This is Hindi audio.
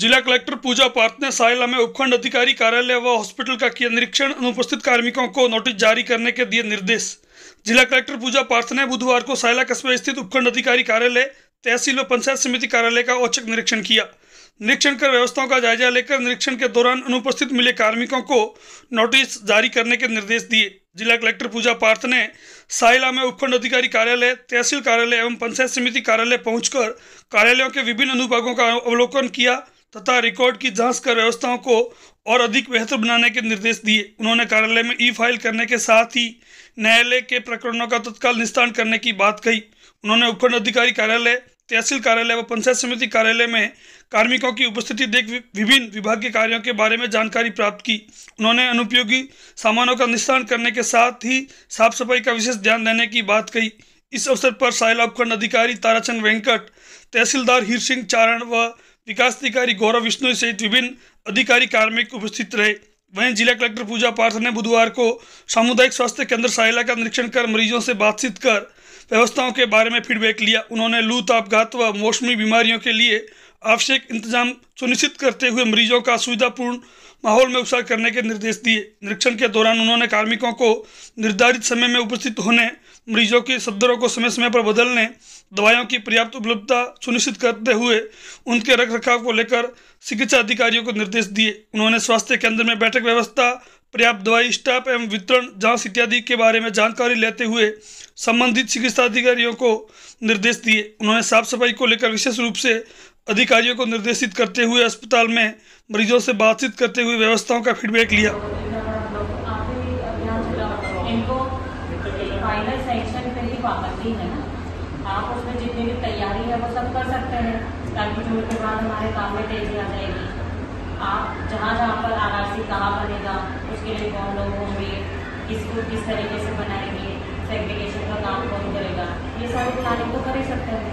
जिला कलेक्टर पूजा पार्थ ने सायला में उपखंड अधिकारी कार्यालय व हॉस्पिटल का किया निरीक्षण अनुपस्थित कार्मिकों को नोटिस जारी करने के दिए निर्देश जिला कलेक्टर पूजा पार्थ ने बुधवार को सायला कस्बे स्थित उपखंड अधिकारी कार्यालय तहसील व पंचायत समिति कार्यालय का औचक निरीक्षण किया निरीक्षण कर व्यवस्थाओं का जायजा लेकर निरीक्षण के दौरान अनुपस्थित मिले कार्मिकों को नोटिस जारी करने के निर्देश दिए जिला कलेक्टर पूजा पार्थ ने सायला में उपखंड अधिकारी कार्यालय तहसील कार्यालय एवं पंचायत समिति कार्यालय पहुंचकर कार्यालयों के विभिन्न अनुभागों का अवलोकन किया तथा रिकॉर्ड की जांच कर व्यवस्थाओं को और अधिक बेहतर बनाने के निर्देश दिए उन्होंने कार्यालय में ई फाइल करने के साथ ही न्यायालय के प्रकरणों का तत्काल निस्तारण करने की बात कही उन्होंने उपखंड अधिकारी कार्यालय तहसील कार्यालय व पंचायत समिति कार्यालय में कार्मिकों की उपस्थिति देख विभिन्न विभागीय कार्यों के बारे में जानकारी प्राप्त की उन्होंने अनुपयोगी सामानों का निस्तारण करने के साथ ही साफ सफाई का विशेष ध्यान देने की बात कही इस अवसर पर सायला उपखंड अधिकारी ताराचंद वेंकट तहसीलदार हीर सिंह चारण व विकासाधिकारी गौरव विष्णु सहित विभिन्न अधिकारी कार्मिक उपस्थित रहे वहीं जिला कलेक्टर पूजा पार्थ ने बुधवार को सामुदायिक स्वास्थ्य केंद्र सायला का निरीक्षण कर मरीजों से बातचीत कर व्यवस्थाओं के बारे में फीडबैक लिया उन्होंने लू तापघात व मौसमी बीमारियों के लिए आवश्यक इंतजाम सुनिश्चित करते हुए मरीजों का सुविधापूर्ण माहौल में उपचार करने के निर्देश दिए निरीक्षण के दौरान उन्होंने कार्मिकों को निर्धारित समय में उपस्थित होने मरीजों की सदरों को समय समय पर बदलने दवाइयों की पर्याप्त उपलब्धता सुनिश्चित करते हुए उनके रख रखाव को लेकर चिकित्सा अधिकारियों को निर्देश दिए उन्होंने स्वास्थ्य केंद्र में बैठक व्यवस्था पर्याप्त दवाई स्टाफ एवं वितरण जांच इत्यादि के बारे में जानकारी लेते हुए संबंधित चिकित्सा अधिकारियों को निर्देश दिए उन्होंने साफ सफाई को लेकर विशेष रूप से अधिकारियों को निर्देशित करते हुए अस्पताल में मरीजों से बातचीत करते हुए व्यवस्थाओं का फीडबैक लिया आप उसमें जितनी भी तैयारी है वो सब कर सकते हैं ताकि जून के बाद हमारे काम में तेजी आ जाएगी आप जहाँ जहाँ पर आरआरसी कहाँ बनेगा उसके लिए कौन लोग होंगे किसको किस तरीके से बनाएंगे सेग्रीगेशन का काम कौन करेगा ये सारी प्लानिंग तो कर ही सकते हैं